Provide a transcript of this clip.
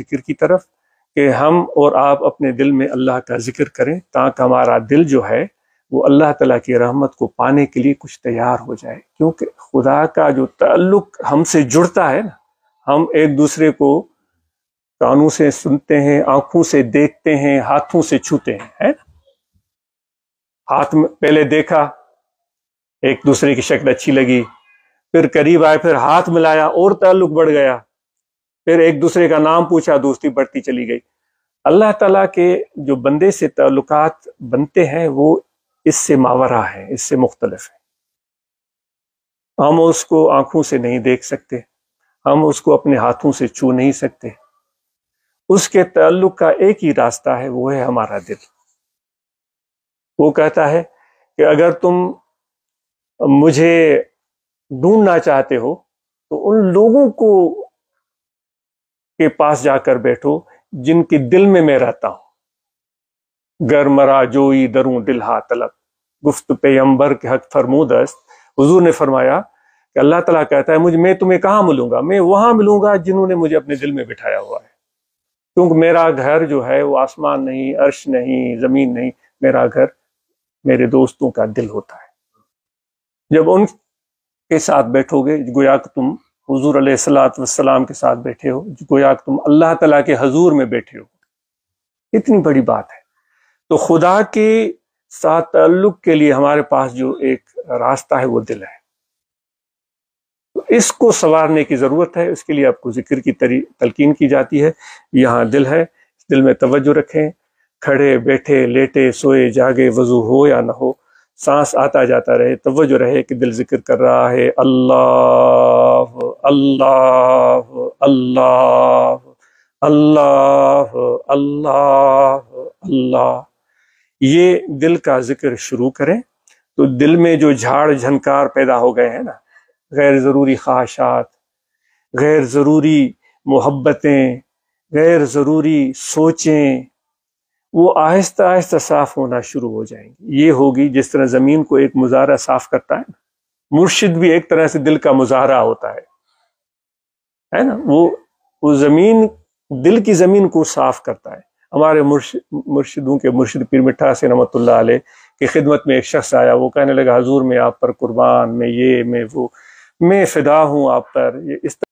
ज़िक्र की तरफ कि हम और आप अपने दिल में अल्लाह का ज़िक्र करें ताकि हमारा दिल जो है वो अल्लाह तला की रहमत को पाने के लिए कुछ तैयार हो जाए क्योंकि खुदा का जो ताल्लुक हमसे जुड़ता है ना हम एक दूसरे को कानों से सुनते हैं आंखों से देखते हैं हाथों से छूते हैं है ना हाथ में पहले देखा एक दूसरे की शक्ल अच्छी लगी फिर करीब आए फिर हाथ मिलाया और ताल्लुक बढ़ गया फिर एक दूसरे का नाम पूछा दोस्ती बढ़ती चली गई अल्लाह ताला के जो बंदे से ताल्लुकात बनते हैं वो इससे मावरा है इससे मुख्तलफ है हम उसको आंखों से नहीं देख सकते हम उसको अपने हाथों से छू नहीं सकते उसके ताल्लुक का एक ही रास्ता है वो है हमारा दिल वो कहता है कि अगर तुम मुझे ढूंढना चाहते हो तो उन लोगों को के पास जाकर बैठो जिनके दिल में मैं रहता हूं गर मरा जोई दरू हा तलब गुफ्त पे अंबर के हक फरमोदस्त हजूर ने फरमाया कि अल्लाह तला कहता है मुझे मैं तुम्हें कहाँ मिलूंगा मैं वहां मिलूंगा जिन्होंने मुझे अपने दिल में बिठाया हुआ है क्योंकि मेरा घर जो है वो आसमान नहीं अर्श नहीं जमीन नहीं मेरा घर मेरे दोस्तों का दिल होता है जब उनके साथ बैठोगे गोया कि तुम हजूर सलाम के साथ बैठे हो गोया तुम अल्लाह तला के हजूर में बैठे हो इतनी बड़ी बात है तो खुदा के साथ तल्लुक के लिए हमारे पास जो एक रास्ता है वो दिल है तो इसको संवारने की ज़रूरत है इसके लिए आपको जिक्र की तलकीन की जाती है यहाँ दिल है दिल में तवज्जो रखें खड़े बैठे लेटे सोए जागे वजू हो या ना हो सांस आता जाता रहे तवज्जो रहे कि दिल जिक्र कर रहा है अल्लाह अल्लाह अल्लाह अल्लाह अल्लाह अल्लाह ये दिल का जिक्र शुरू करें तो दिल में जो झाड़ झनकार पैदा हो गए हैं ना गैर ज़रूरी ख्वाहिशात गैर ज़रूरी मोहब्बतें गैर ज़रूरी सोचें वो आहिस्ता आहिस्ता साफ होना शुरू हो जाएंगे ये होगी जिस तरह ज़मीन को एक मुजाहरा साफ करता है ना मुर्शिद भी एक तरह से दिल का मुजाहरा होता है है ना वो वो ज़मीन दिल की ज़मीन को साफ करता है हमारे मुर्श मुर्शिदों के मुर्शिद पीर मिठा से नमत की खिदमत में एक शख्स आया वो कहने लगा हजूर मैं आप पर कुर्बान मैं ये मैं वो मैं फिदा हूँ आप पर ये इस